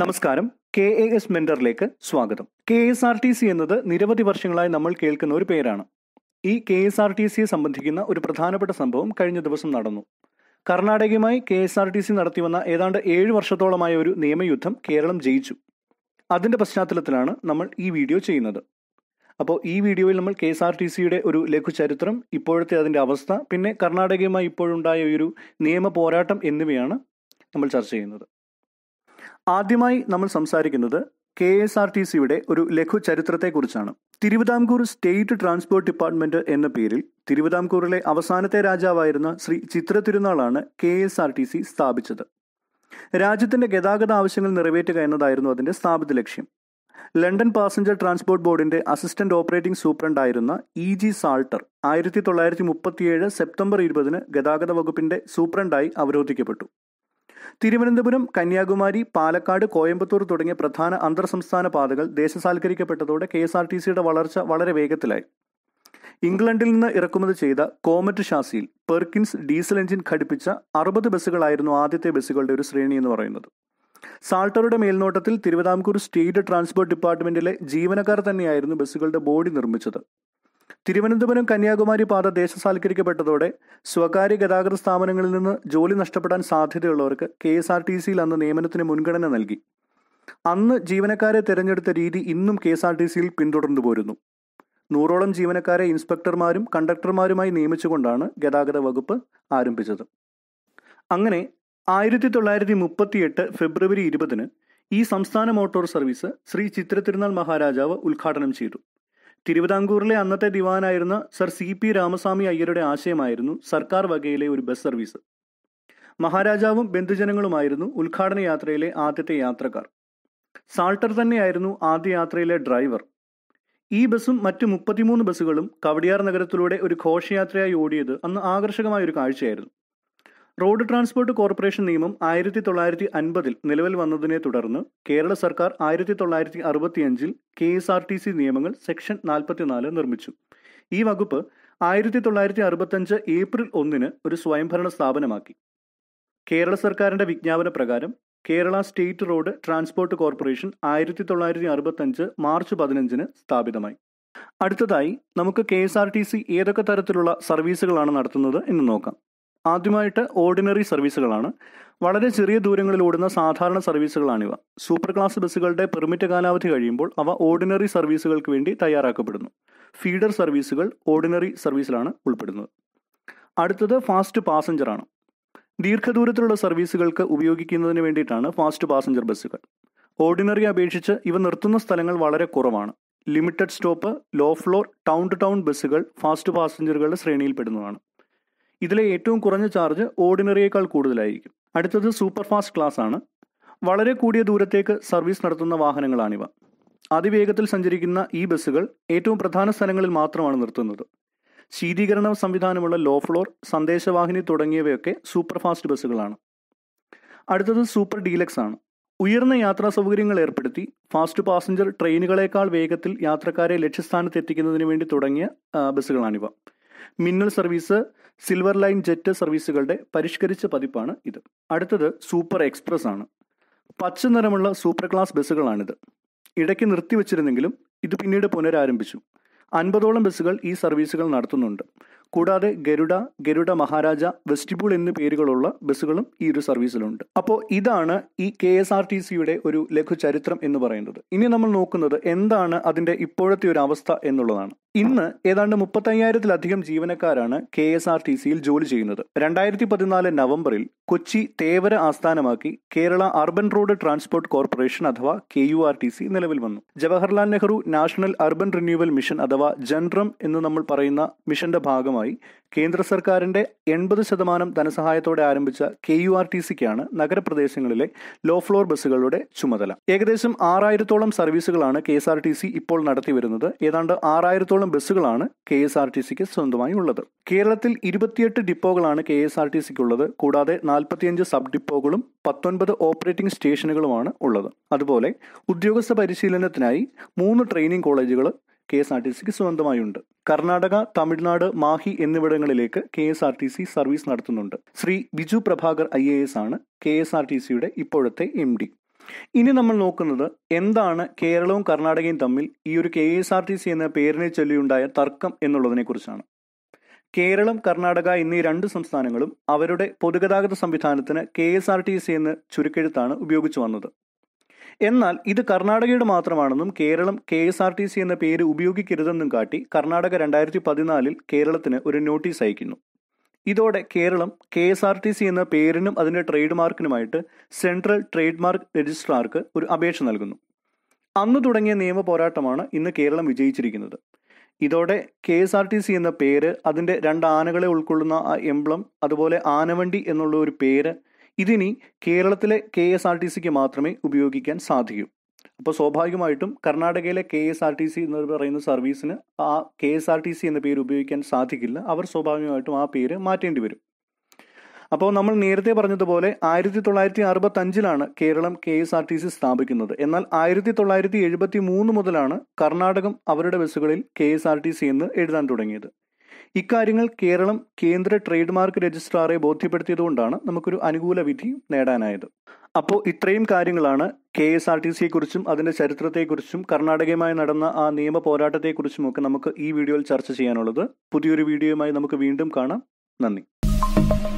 നമസ്കാരം K A S മെന്ററിലേക്ക് സ്വാഗതം K S R T C എന്നത് നിരവധി വർഷങ്ങളായി നമ്മൾ കേൾക്കുന്ന ഒരു പേരാണ് ഈ കെ എസ് ആർ ടി സിയെ സംബന്ധിക്കുന്ന ഒരു പ്രധാനപ്പെട്ട സംഭവം കഴിഞ്ഞ ദിവസം നടന്നു കർണാടകയുമായി K S R T C നടത്തിവന്ന ഏതാണ്ട് ഏഴ് വർഷത്തോളമായ ഒരു നിയമയുദ്ധം കേരളം ജയിച്ചു അതിന്റെ പശ്ചാത്തലത്തിലാണ് നമ്മൾ ഈ വീഡിയോ ചെയ്യുന്നത് അപ്പോൾ ഈ വീഡിയോയിൽ നമ്മൾ കെ എസ് ആർ ടി സിയുടെ ഒരു ലഘുചരിത്രം ഇപ്പോഴത്തെ അതിന്റെ അവസ്ഥ പിന്നെ കർണാടകയുമായി ഇപ്പോഴുണ്ടായ ഒരു നിയമ പോരാട്ടം എന്നിവയാണ് നമ്മൾ ചർച്ച ചെയ്യുന്നത് ആദ്യമായി നമ്മൾ സംസാരിക്കുന്നത് കെ എസ് ആർ ടി സിയുടെ ഒരു ലഘു ചരിത്രത്തെക്കുറിച്ചാണ് തിരുവിതാംകൂർ സ്റ്റേറ്റ് ട്രാൻസ്പോർട്ട് ഡിപ്പാർട്ട്മെന്റ് എന്ന പേരിൽ തിരുവിതാംകൂറിലെ അവസാനത്തെ രാജാവായിരുന്ന ശ്രീ ചിത്ര തിരുനാളാണ് K S R T C സ്ഥാപിച്ചത് രാജ്യത്തിന്റെ ഗതാഗത ആവശ്യങ്ങൾ നിറവേറ്റുക എന്നതായിരുന്നു അതിന്റെ സ്ഥാപിത ലക്ഷ്യം ലണ്ടൻ പാസഞ്ചർ ട്രാൻസ്പോർട്ട് ബോർഡിന്റെ അസിസ്റ്റന്റ് ഓപ്പറേറ്റിംഗ് സൂപ്രണ്ടായിരുന്ന ഇ ജി സാൾട്ടർ ആയിരത്തി തൊള്ളായിരത്തി മുപ്പത്തിയേഴ് സെപ്റ്റംബർ ഇരുപതിന് ഗതാഗത വകുപ്പിന്റെ സൂപ്രണ്ടായി അവരോധിക്കപ്പെട്ടു തിരുവനന്തപുരം കന്യാകുമാരി പാലക്കാട് കോയമ്പത്തൂർ തുടങ്ങിയ പ്രധാന അന്തർ സംസ്ഥാന പാതകൾ ദേശസാൽക്കരിക്കപ്പെട്ടതോടെ കെ എസ് ആർ ടി സിയുടെ വളർച്ച വളരെ വേഗത്തിലായി ഇംഗ്ലണ്ടിൽ നിന്ന് ഇറക്കുമതി ചെയ്ത കോമറ്റ് ഷാസിയിൽ പെർക്കിൻസ് ഡീസൽ എഞ്ചിൻ ഘടിപ്പിച്ച അറുപത് ബസ്സുകളായിരുന്നു ആദ്യത്തെ ബസ്സുകളുടെ ഒരു ശ്രേണി എന്ന് പറയുന്നത് സാൾട്ടറുടെ മേൽനോട്ടത്തിൽ തിരുവിതാംകൂർ സ്റ്റേറ്റ് ട്രാൻസ്പോർട്ട് ഡിപ്പാർട്ട്മെന്റിലെ ജീവനക്കാർ തന്നെയായിരുന്നു ബസ്സുകളുടെ ബോഡി നിർമ്മിച്ചത് തിരുവനന്തപുരം കന്യാകുമാരി പാത ദേശസാൽക്കരിക്കപ്പെട്ടതോടെ സ്വകാര്യ ഗതാഗത സ്ഥാപനങ്ങളിൽ നിന്ന് ജോലി നഷ്ടപ്പെടാൻ സാധ്യതയുള്ളവർക്ക് കെ എസ് ആർ ടി സിയിൽ അന്ന് നിയമനത്തിന് മുൻഗണന നൽകി അന്ന് ജീവനക്കാരെ തെരഞ്ഞെടുത്ത രീതി ഇന്നും കെ എസ് ആർ ടി സിയിൽ പിന്തുടർന്നു പോരുന്നു നൂറോളം ജീവനക്കാരെ ഇൻസ്പെക്ടർമാരും കണ്ടക്ടർമാരുമായി നിയമിച്ചുകൊണ്ടാണ് ഗതാഗത വകുപ്പ് ആരംഭിച്ചത് അങ്ങനെ ആയിരത്തി തൊള്ളായിരത്തി മുപ്പത്തിയെട്ട് ഫെബ്രുവരി ഇരുപതിന് ഈ സംസ്ഥാന മോട്ടോർ സർവീസ് ശ്രീ ചിത്ര തിരുനാൾ മഹാരാജാവ് ഉദ്ഘാടനം ചെയ്തു തിരുവിതാംകൂറിലെ അന്നത്തെ ദിവാനായിരുന്ന സർ സി പി രാമസ്വാമി അയ്യരുടെ ആശയമായിരുന്നു സർക്കാർ വകയിലെ ഒരു ബസ് സർവീസ് മഹാരാജാവും ബന്ധുജനങ്ങളുമായിരുന്നു ഉദ്ഘാടന യാത്രയിലെ ആദ്യത്തെ യാത്രക്കാർ സാൾട്ടർ തന്നെയായിരുന്നു ആദ്യ യാത്രയിലെ ഡ്രൈവർ ഈ ബസ്സും മറ്റു മുപ്പത്തിമൂന്ന് ബസ്സുകളും കവടിയാർ നഗരത്തിലൂടെ ഒരു ഘോഷയാത്രയായി ഓടിയത് അന്ന് ആകർഷകമായ ഒരു കാഴ്ചയായിരുന്നു റോഡ് ട്രാൻസ്പോർട്ട് കോർപ്പറേഷൻ നിയമം ആയിരത്തി തൊള്ളായിരത്തി അൻപതിൽ നിലവിൽ വന്നതിനെ തുടർന്ന് കേരള സർക്കാർ ആയിരത്തി തൊള്ളായിരത്തി അറുപത്തിയഞ്ചിൽ K S R T C നിയമങ്ങൾ സെക്ഷൻ നാൽപ്പത്തിനാല് നിർമ്മിച്ചു ഈ വകുപ്പ് ആയിരത്തി തൊള്ളായിരത്തി അറുപത്തഞ്ച് ഏപ്രിൽ ഒന്നിന് ഒരു സ്വയംഭരണ സ്ഥാപനമാക്കി കേരള സർക്കാരിന്റെ വിജ്ഞാപന പ്രകാരം Kerala state road transport corporation ആയിരത്തി തൊള്ളായിരത്തി അറുപത്തഞ്ച് മാർച്ച് പതിനഞ്ചിന് സ്ഥാപിതമായി അടുത്തതായി നമുക്ക് K S R T C ഏതൊക്കെ തരത്തിലുള്ള സർവീസുകളാണ് നടത്തുന്നത് എന്ന് നോക്കാം ആദ്യമായിട്ട് ഓർഡിനറി സർവീസുകളാണ് വളരെ ചെറിയ ദൂരങ്ങളിൽ ഓടുന്ന സാധാരണ സർവീസുകളാണിവ സൂപ്പർ ക്ലാസ് ബസ്സുകളുടെ പെർമിറ്റ് കാലാവധി കഴിയുമ്പോൾ അവ ഓർഡിനറി സർവീസുകൾക്ക് വേണ്ടി തയ്യാറാക്കപ്പെടുന്നു ഫീഡർ സർവീസുകൾ ഓർഡിനറി സർവീസിലാണ് ഉൾപ്പെടുന്നത് അടുത്തത് ഫാസ്റ്റ് പാസഞ്ചർ ആണ് ദീർഘദൂരത്തിലുള്ള സർവീസുകൾക്ക് ഉപയോഗിക്കുന്നതിന് വേണ്ടിയിട്ടാണ് ഫാസ്റ്റ് പാസഞ്ചർ ബസ്സുകൾ ഓർഡിനറി അപേക്ഷിച്ച് ഇവ നിർത്തുന്ന സ്ഥലങ്ങൾ വളരെ കുറവാണ് limited stop low floor town to town ബസ്സുകൾ ഫാസ്റ്റ് പാസഞ്ചറുകളുടെ ശ്രേണിയിൽപ്പെടുന്നതാണ് ഇതിലെ ഏറ്റവും കുറഞ്ഞ ചാർജ് ഓർഡിനറിയേക്കാൾ കൂടുതലായിരിക്കും അടുത്തത് സൂപ്പർ ഫാസ്റ്റ് ക്ലാസ് ആണ് വളരെ കൂടിയ ദൂരത്തേക്ക് സർവീസ് നടത്തുന്ന വാഹനങ്ങളാണിവ അതിവേഗത്തിൽ സഞ്ചരിക്കുന്ന ഈ ബസ്സുകൾ ഏറ്റവും പ്രധാന സ്ഥലങ്ങളിൽ മാത്രമാണ് നിർത്തുന്നത് ശീതീകരണ സംവിധാനമുള്ള ലോ ഫ്ലോർ സന്ദേശവാഹിനി തുടങ്ങിയവയൊക്കെ സൂപ്പർ ഫാസ്റ്റ് ബസ്സുകളാണ് അടുത്തത് സൂപ്പർ ഡീലക്സ് ആണ് ഉയർന്ന യാത്രാ സൗകര്യങ്ങൾ ഏർപ്പെടുത്തി ഫാസ്റ്റ് പാസഞ്ചർ ട്രെയിനുകളേക്കാൾ വേഗത്തിൽ യാത്രക്കാരെ ലക്ഷ്യസ്ഥാനത്ത് എത്തിക്കുന്നതിന് വേണ്ടി തുടങ്ങിയ ബസ്സുകളാണിവ മിന്നൽ സർവീസ് സിൽവർ ലൈൻ ജെറ്റ് സർവീസുകളുടെ പരിഷ്കരിച്ച പതിപ്പാണ് ഇത് അടുത്തത് സൂപ്പർ എക്സ്പ്രസ് ആണ് പച്ച നിറമുള്ള സൂപ്പർ ക്ലാസ് ബസ്സുകളാണിത് ഇടയ്ക്ക് നിർത്തിവച്ചിരുന്നെങ്കിലും ഇത് പിന്നീട് പുനരാരംഭിച്ചു അൻപതോളം ബസ്സുകൾ ഈ സർവീസുകൾ നടത്തുന്നുണ്ട് കൂടാതെ ഗരുഡ ഗരുഡ മഹാരാജ വെസ്റ്റിബൂൾ എന്നീ പേരുകളുള്ള ബസ്സുകളും ഈ ഒരു സർവീസിലുണ്ട് അപ്പോൾ ഇതാണ് ഈ കെ എസ് ആർ ടി സിയുടെ ഒരു ലഘു ചരിത്രം എന്ന് പറയുന്നത് ഇനി നമ്മൾ നോക്കുന്നത് എന്താണ് അതിൻ്റെ ഇപ്പോഴത്തെ ഒരു അവസ്ഥ എന്നുള്ളതാണ് ഇന്ന് ഏതാണ്ട് മുപ്പത്തയ്യായിരത്തിലധികം ജീവനക്കാരാണ് കെ എസ് ആർ ടി സിയിൽ ജോലി ചെയ്യുന്നത് രണ്ടായിരത്തി പതിനാല് നവംബറിൽ കൊച്ചി തേവര ആസ്ഥാനമാക്കി Kerala urban road transport corporation അഥവാ K U R T C നിലവിൽ വന്നു Jawaharlal Nehru national urban renewal mission അഥവാ ജൻറം എന്ന് നമ്മൾ പറയുന്ന മിഷന്റെ ഭാഗമായി കേന്ദ്ര സർക്കാരിന്റെ എൺപത് ശതമാനം ധനസഹായത്തോടെ ആരംഭിച്ച കെ യു ആർ ടി സിക്കാണ് നഗരപ്രദേശങ്ങളിലെ ലോ ഫ്ലോർ ബസ്സുകളുടെ ചുമതല ഏകദേശം ആറായിരത്തോളം സർവീസുകളാണ് K S R T C ഇപ്പോൾ നടത്തിവരുന്നത് ഏതാണ്ട് ആറായിരത്തോളം ബസ്സുകളാണ് കെ എസ് ആർ ടി സിക്ക് സ്വന്തമായി ഉള്ളത് കേരളത്തിൽ ഇരുപത്തിയെട്ട് ഡിപ്പോകളാണ് കെ എസ് ആർ ടി ഉള്ളത് കൂടാതെ നാൽപ്പത്തിയഞ്ച് സബ് ഡിപ്പോകളും പത്തൊൻപത് ഓപ്പറേറ്റിംഗ് സ്റ്റേഷനുകളുമാണ് ഉള്ളത് അതുപോലെ ഉദ്യോഗസ്ഥ പരിശീലനത്തിനായി മൂന്ന് ട്രെയിനിംഗ് കോളേജുകൾ കെ എസ് ആർ ടി സിക്ക് സ്വന്തമായുണ്ട് കർണാടക തമിഴ്നാട് മാഹി എന്നിവിടങ്ങളിലേക്ക് K S R T C service നടത്തുന്നുണ്ട് Shri Biju Prabhakar I A S ആണ് കെ എസ് ആർ ടി സിയുടെ ഇപ്പോഴത്തെ എം ഡി ഇനി നമ്മൾ നോക്കുന്നത് എന്താണ് കേരളവും കർണാടകയും തമ്മിൽ ഈ ഒരു K S R T C എന്ന പേരിനെ ചൊല്ലിയുണ്ടായ തർക്കം എന്നുള്ളതിനെക്കുറിച്ചാണ് കേരളം കർണാടക എന്നീ രണ്ട് സംസ്ഥാനങ്ങളും അവരുടെ പൊതുഗതാഗത സംവിധാനത്തിന് K S R T C എന്ന് ചുരുക്കെഴുത്താണ് ഉപയോഗിച്ചു വന്നത് എന്നാൽ ഇത് കർണാടകയുടെ മാത്രമാണെന്നും Keralam K S R T C എന്ന പേര് ഉപയോഗിക്കരുതെന്നും കാട്ടി കർണാടക രണ്ടായിരത്തി പതിനാലിൽ കേരളത്തിന് ഒരു നോട്ടീസ് അയക്കുന്നു ഇതോടെ Keralam K S R T C എന്ന പേരിനും അതിന്റെ ട്രേഡ് മാർക്കിനുമായിട്ട് സെൻട്രൽ ട്രേഡ് മാർക്ക് രജിസ്ട്രാർക്ക് ഒരു അപേക്ഷ നൽകുന്നു അന്ന് തുടങ്ങിയ നിയമ പോരാട്ടമാണ് ഇന്ന് കേരളം വിജയിച്ചിരിക്കുന്നത് ഇതോടെ K S R T C എന്ന പേര് അതിന്റെ രണ്ട് ആനകളെ ഉൾക്കൊള്ളുന്ന ആ എംബ്ലം അതുപോലെ ആനവണ്ടി എന്നുള്ള ഒരു പേര് ഇതിനി കേരളത്തിലെ കെ എസ് ആർ ടി സിക്ക് മാത്രമേ ഉപയോഗിക്കാൻ സാധിക്കൂ അപ്പോൾ സ്വാഭാവികമായിട്ടും കർണാടകയിലെ K S R T C എന്ന് പറയുന്ന സർവീസിന് ആ K S R T C എന്ന പേര് ഉപയോഗിക്കാൻ സാധിക്കില്ല അവർ സ്വാഭാവികമായിട്ടും ആ പേര് മാറ്റേണ്ടി വരും അപ്പോൾ നമ്മൾ നേരത്തെ പറഞ്ഞതുപോലെ ആയിരത്തി തൊള്ളായിരത്തി അറുപത്തി അഞ്ചിലാണ് Keralam K S R T C സ്ഥാപിക്കുന്നത് എന്നാൽ ആയിരത്തി തൊള്ളായിരത്തി എഴുപത്തി മൂന്ന് മുതലാണ് കർണാടകം അവരുടെ ബസ്സുകളിൽ K S R T C എന്ന് എഴുതാൻ തുടങ്ങിയത് ഇക്കാര്യങ്ങൾ കേരളം കേന്ദ്ര ട്രേഡ് മാർക്ക് രജിസ്ട്രാറെ കൊണ്ടാണ് നമുക്കൊരു അനുകൂല വിധി നേടാനായത് അപ്പോൾ ഇത്രയും കാര്യങ്ങളാണ് കെ എസ് ആർ ടി കുറിച്ചും അതിൻ്റെ ചരിത്രത്തെക്കുറിച്ചും കർണാടകയുമായി നടന്ന ആ നിയമ പോരാട്ടത്തെക്കുറിച്ചും ഒക്കെ നമുക്ക് ഈ വീഡിയോയിൽ ചർച്ച ചെയ്യാനുള്ളത് പുതിയൊരു വീഡിയോയുമായി നമുക്ക് വീണ്ടും കാണാം നന്ദി